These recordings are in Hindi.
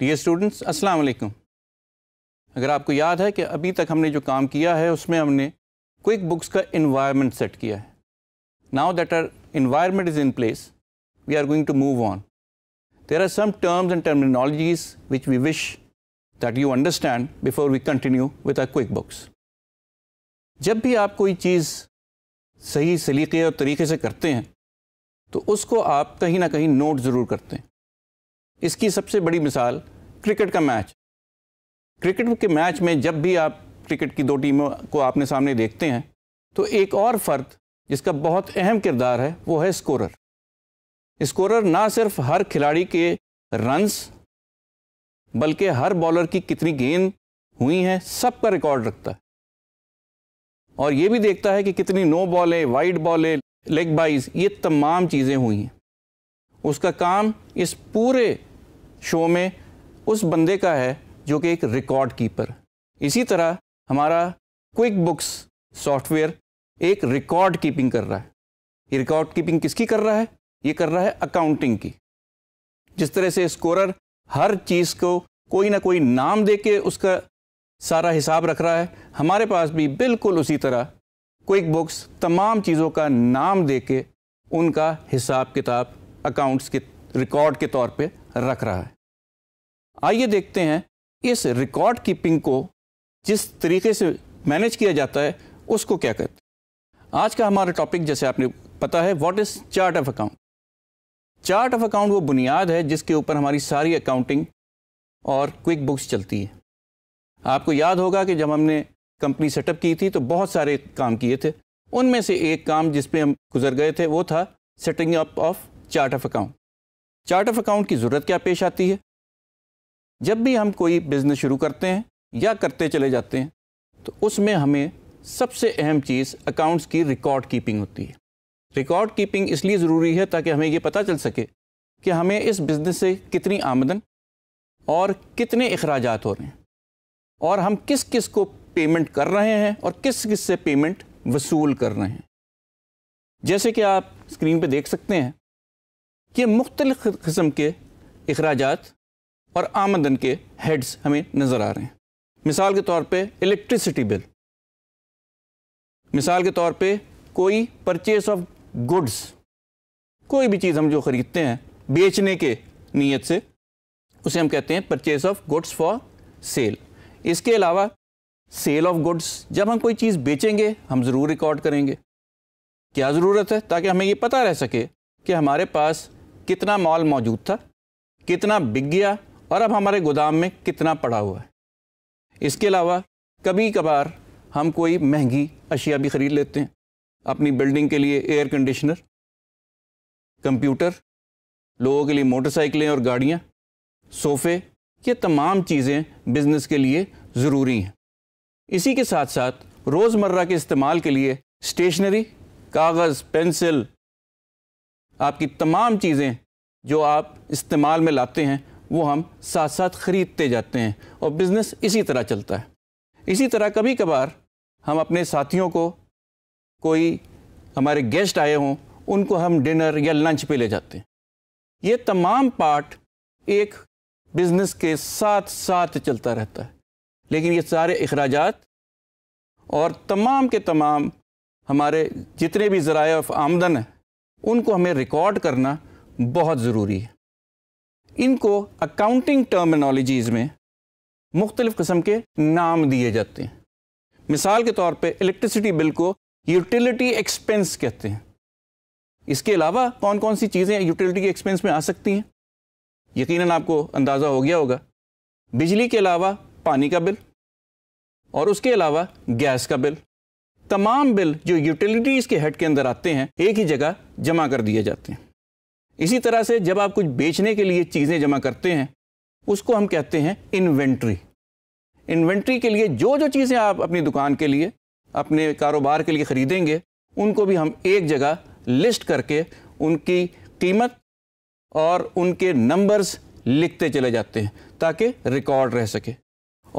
डियर स्टूडेंट्स अस्सलाम वालेकुम अगर आपको याद है कि अभी तक हमने जो काम किया है उसमें हमने क्विक बुक्स का इन्वायरमेंट सेट किया है now that our environment is in place we are going to move on there are some terms and terminologies which we wish that you understand before we continue with our QuickBooks जब भी आप कोई चीज़ सही सलीके और तरीके से करते हैं तो उसको आप कहीं ना कहीं नोट ज़रूर करते हैं इसकी सबसे बड़ी मिसाल क्रिकेट का मैच क्रिकेट के मैच में जब भी आप क्रिकेट की दो टीमों को आपने सामने देखते हैं तो एक और फ़र्द जिसका बहुत अहम किरदार है वो है स्कोरर स्कोरर ना सिर्फ हर खिलाड़ी के रन्स बल्कि हर बॉलर की कितनी गेंद हुई हैं सब का रिकॉर्ड रखता है और ये भी देखता है कि कितनी नो बॉलें वाइड बॉलें लेग बाइज ये तमाम चीज़ें हुई हैं उसका काम इस पूरे शो में उस बंदे का है जो कि एक रिकॉर्ड कीपर इसी तरह हमारा क्विक बुक्स सॉफ्टवेयर एक रिकॉर्ड कीपिंग कर रहा है ये रिकॉर्ड कीपिंग किसकी कर रहा है ये कर रहा है अकाउंटिंग की जिस तरह से स्कोरर हर चीज़ को कोई ना कोई नाम दे के उसका सारा हिसाब रख रहा है हमारे पास भी बिल्कुल उसी तरह क्विक बुक्स तमाम चीज़ों का नाम दे के उनका हिसाब किताब अकाउंट्स के रिकॉर्ड के तौर पे रख रहा है आइए देखते हैं इस रिकॉर्ड कीपिंग को जिस तरीके से मैनेज किया जाता है उसको क्या कहते हैं आज का हमारा टॉपिक जैसे आपने पता है what is chart of account chart of account वो बुनियाद है जिसके ऊपर हमारी सारी अकाउंटिंग और क्विक बुक्स चलती है आपको याद होगा कि जब हमने कंपनी सेटअप की थी तो बहुत सारे काम किए थे उनमें से एक काम जिसपे हम गुजर गए थे वो था setting up of chart of account chart of account की ज़रूरत क्या पेश आती है जब भी हम कोई बिज़नेस शुरू करते हैं या करते चले जाते हैं तो उसमें हमें सबसे अहम चीज़ अकाउंट्स की रिकॉर्ड कीपिंग होती है रिकॉर्ड कीपिंग इसलिए ज़रूरी है ताकि हमें ये पता चल सके कि हमें इस बिज़नेस से कितनी आमदन और कितने अखराज हो रहे हैं और हम किस किस को पेमेंट कर रहे हैं और किस किस से पेमेंट वसूल कर रहे हैं जैसे कि आप स्क्रीन पे देख सकते हैं ये मुख्तलिफ़ कस्म के अखराज और आमदन के हेड्स हमें नज़र आ रहे हैं मिसाल के तौर पे इलेक्ट्रिसिटी बिल मिसाल के तौर पे कोई परचेस ऑफ गुड्स कोई भी चीज़ हम जो ख़रीदते हैं बेचने के नीयत से उसे हम कहते हैं purchase of goods for sale इसके अलावा सेल ऑफ गुड्स जब हम कोई चीज़ बेचेंगे हम ज़रूर रिकॉर्ड करेंगे क्या ज़रूरत है ताकि हमें ये पता रह सके कि हमारे पास कितना मॉल मौजूद था कितना बिक गया और अब हमारे गोदाम में कितना पड़ा हुआ है इसके अलावा कभी कभार हम कोई महंगी अशिया भी ख़रीद लेते हैं अपनी बिल्डिंग के लिए एयर कंडीशनर कंप्यूटर लोगों के लिए मोटरसाइकिलें और गाड़ियाँ सोफ़े ये तमाम चीज़ें बिज़नेस के लिए ज़रूरी हैं इसी के साथ साथ रोज़मर्रा के इस्तेमाल के लिए स्टेशनरी कागज़ पेंसिल आपकी तमाम चीज़ें जो आप इस्तेमाल में लाते हैं वो हम साथ साथ ख़रीदते जाते हैं और बिज़नेस इसी तरह चलता है इसी तरह कभी कभार हम अपने साथियों को कोई हमारे गेस्ट आए हों उनको हम डिनर या लंच पे ले जाते हैं ये तमाम पार्ट एक बिज़नेस के साथ साथ चलता रहता है लेकिन ये सारे अखराज और तमाम के तमाम हमारे जितने भी ज़रा आमदन हैं उनको हमें रिकॉर्ड करना बहुत ज़रूरी है इनको अकाउंटिंग टर्मिनोलॉजीज़ में मुख्तलिफ़ कस्म के नाम दिए जाते हैं मिसाल के तौर पे इलेक्ट्रिसिटी बिल को यूटिलिटी एक्सपेंस कहते हैं इसके अलावा कौन कौन सी चीज़ें यूटिलिटी एक्सपेंस में आ सकती हैं यकीनन आपको अंदाज़ा हो गया होगा बिजली के अलावा पानी का बिल और उसके अलावा गैस का बिल तमाम बिल जो यूटिलिटीज़ के हेड के अंदर आते हैं एक ही जगह जमा कर दिए जाते हैं इसी तरह से जब आप कुछ बेचने के लिए चीज़ें जमा करते हैं उसको हम कहते हैं इन्वेंट्री इन्वेंट्री के लिए जो जो चीज़ें आप अपनी दुकान के लिए अपने कारोबार के लिए ख़रीदेंगे उनको भी हम एक जगह लिस्ट करके उनकी कीमत और उनके नंबर्स लिखते चले जाते हैं ताकि रिकॉर्ड रह सके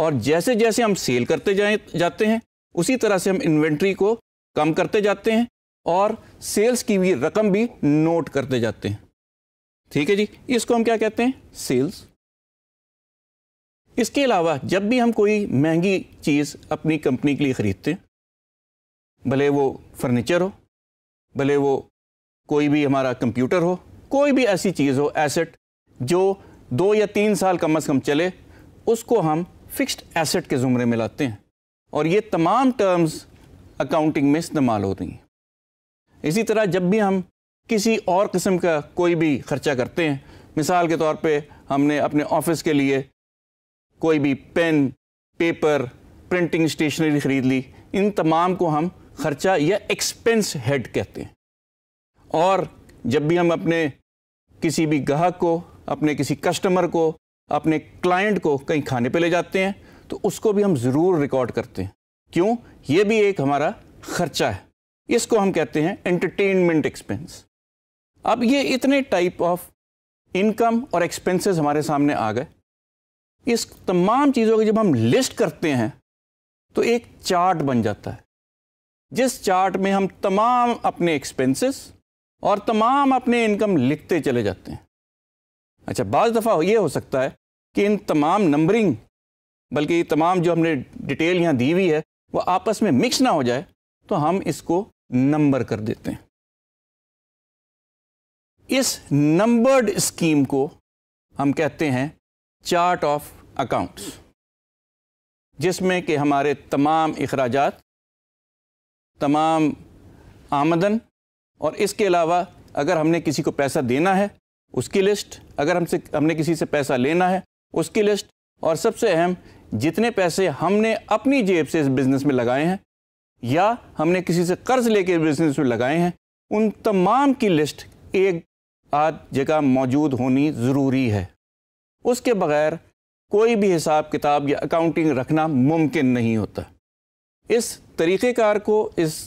और जैसे जैसे हम सेल करते जाए जाते हैं उसी तरह से हम इन्वेंट्री को कम करते जाते हैं और सेल्स की भी रकम भी नोट करते जाते हैं ठीक है जी इसको हम क्या कहते हैं सेल्स इसके अलावा जब भी हम कोई महंगी चीज़ अपनी कंपनी के लिए ख़रीदते हैं भले वो फर्नीचर हो भले वो कोई भी हमारा कंप्यूटर हो कोई भी ऐसी चीज़ हो एसेट जो दो या तीन साल कम अज़ कम चले उसको हम फिक्स्ड एसेट के ज़ुमरे में लाते हैं और ये तमाम टर्म्स अकाउंटिंग में इस्तेमाल होती हैं इसी तरह जब भी हम किसी और किस्म का कोई भी ख़र्चा करते हैं मिसाल के तौर पे हमने अपने ऑफिस के लिए कोई भी पेन पेपर प्रिंटिंग स्टेशनरी ख़रीद ली इन तमाम को हम ख़र्चा या एक्सपेंस हेड कहते हैं और जब भी हम अपने किसी भी ग्राहक को अपने किसी कस्टमर को अपने क्लाइंट को कहीं खाने पे ले जाते हैं तो उसको भी हम ज़रूर रिकॉर्ड करते हैं क्यों ये भी एक हमारा खर्चा है इसको हम कहते हैं एंटरटेनमेंट एक्सपेंस अब ये इतने टाइप ऑफ इनकम और एक्सपेंसेस हमारे सामने आ गए इस तमाम चीज़ों की जब हम लिस्ट करते हैं तो एक चार्ट बन जाता है जिस चार्ट में हम तमाम अपने एक्सपेंसेस और तमाम अपने इनकम लिखते चले जाते हैं अच्छा बाज़ दफ़ा ये हो सकता है कि इन तमाम नंबरिंग बल्कि तमाम जो हमने डिटेल यहाँ दी हुई है वो आपस में मिक्स ना हो जाए तो हम इसको नंबर कर देते हैं इस नंबर्ड स्कीम को हम कहते हैं चार्ट ऑफ अकाउंट्स जिसमें कि हमारे तमाम अखराज तमाम आमदन और इसके अलावा अगर हमने किसी को पैसा देना है उसकी लिस्ट अगर हमसे हमने किसी से पैसा लेना है उसकी लिस्ट और सबसे अहम जितने पैसे हमने अपनी जेब से इस बिज़नेस में लगाए हैं या हमने किसी से कर्ज लेके बिज़नेस में लगाए हैं उन तमाम की लिस्ट एक आध जगह मौजूद होनी ज़रूरी है उसके बगैर कोई भी हिसाब किताब या अकाउंटिंग रखना मुमकिन नहीं होता इस तरीक़ेकार को इस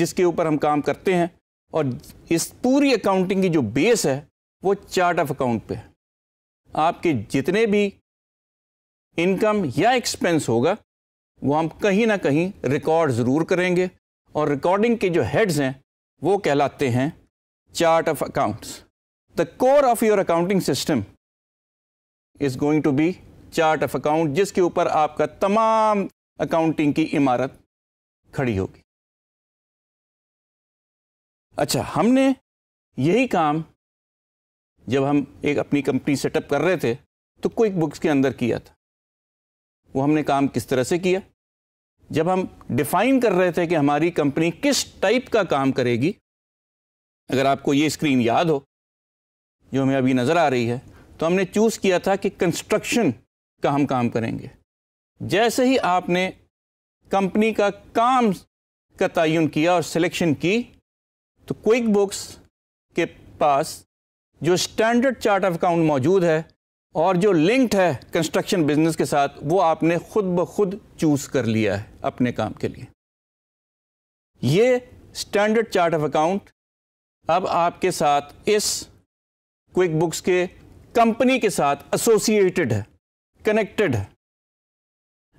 जिसके ऊपर हम काम करते हैं और इस पूरी अकाउंटिंग की जो बेस है वो चार्ट ऑफ अकाउंट पे है आपके जितने भी इनकम या एक्सपेंस होगा वो हम कहीं ना कहीं रिकॉर्ड ज़रूर करेंगे और रिकॉर्डिंग के जो हेड्स हैं वो कहलाते हैं chart of accounts the core of your accounting system is going to be chart of account जिसके ऊपर आपका तमाम अकाउंटिंग की इमारत खड़ी होगी अच्छा हमने यही काम जब हम एक अपनी कंपनी सेटअप कर रहे थे तो क्विक बुक्स के अंदर किया था वो हमने काम किस तरह से किया जब हम डिफाइन कर रहे थे कि हमारी कंपनी किस टाइप का काम करेगी अगर आपको ये स्क्रीन याद हो जो हमें अभी नज़र आ रही है तो हमने चूज़ किया था कि कंस्ट्रक्शन का हम काम करेंगे जैसे ही आपने कंपनी का काम का तयन किया और सिलेक्शन की तो क्विक बुक्स के पास जो स्टैंडर्ड चार्ट ऑफ अकाउंट मौजूद है और जो लिंक्ड है कंस्ट्रक्शन बिजनेस के साथ वो आपने खुद ब खुद चूज़ कर लिया है अपने काम के लिए ये स्टैंडर्ड चार्ट ऑफ अकाउंट अब आपके साथ इस क्विक बुक्स के कंपनी के साथ एसोसिएटेड है कनेक्टेड है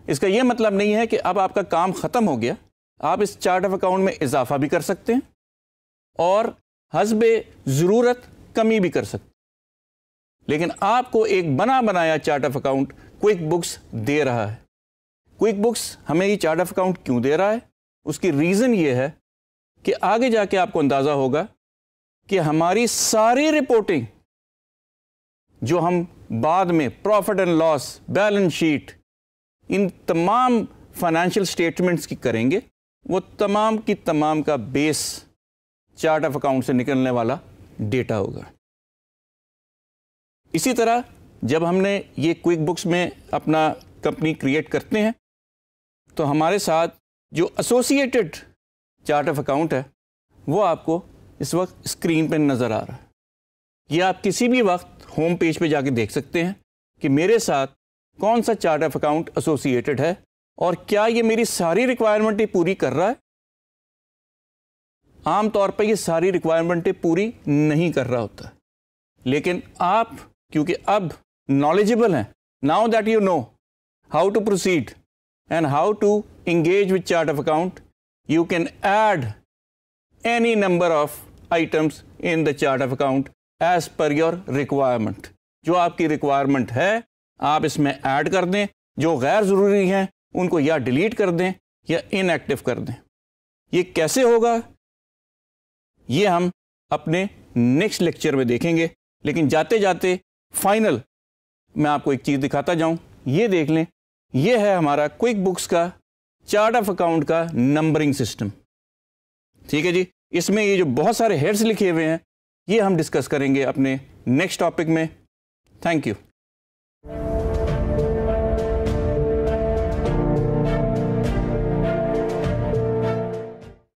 इसका यह मतलब नहीं है कि अब आपका काम ख़त्म हो गया आप इस चार्ट ऑफ अकाउंट में इजाफा भी कर सकते हैं और हजब ज़रूरत कमी भी कर सकते हैं लेकिन आपको एक बना बनाया chart of account QuickBooks दे रहा है क्विक बुक्स हमें ये चार्ट ऑफ अकाउंट क्यों दे रहा है उसकी रीज़न ये है कि आगे जाके आपको अंदाज़ा होगा कि हमारी सारी रिपोर्टिंग जो हम बाद में profit and loss balance sheet इन तमाम फाइनेंशियल स्टेटमेंट्स की करेंगे वो तमाम की तमाम का बेस चार्ट ऑफ अकाउंट से निकलने वाला डेटा होगा इसी तरह जब हमने ये क्विक बुक्स में अपना कंपनी क्रिएट करते हैं तो हमारे साथ जो एसोसिएटेड चार्ट ऑफ अकाउंट है वो आपको इस वक्त स्क्रीन पर नज़र आ रहा है ये आप किसी भी वक्त होम पेज पे जाके देख सकते हैं कि मेरे साथ कौन सा चार्ट ऑफ अकाउंट एसोसिएटेड है और क्या ये मेरी सारी रिक्वायरमेंटें पूरी कर रहा है आमतौर पर ये सारी रिक्वायरमेंटें पूरी नहीं कर रहा होता लेकिन आप क्योंकि अब नॉलेजेबल हैं now that you know how to proceed and how to engage with chart of account you can add any number of items in the chart of account as per your requirement जो आपकी रिक्वायरमेंट है आप इसमें ऐड कर दें जो गैर ज़रूरी हैं उनको या डिलीट कर दें या इनएक्टिव कर दें ये कैसे होगा ये हम अपने नेक्स्ट लेक्चर में देखेंगे लेकिन जाते जाते फाइनल मैं आपको एक चीज़ दिखाता जाऊं ये देख लें ये है हमारा क्विक बुक्स का चार्ट ऑफ अकाउंट का नंबरिंग सिस्टम ठीक है जी इसमें ये जो बहुत सारे हेड्स लिखे हुए हैं ये हम डिस्कस करेंगे अपने नेक्स्ट टॉपिक में थैंक यू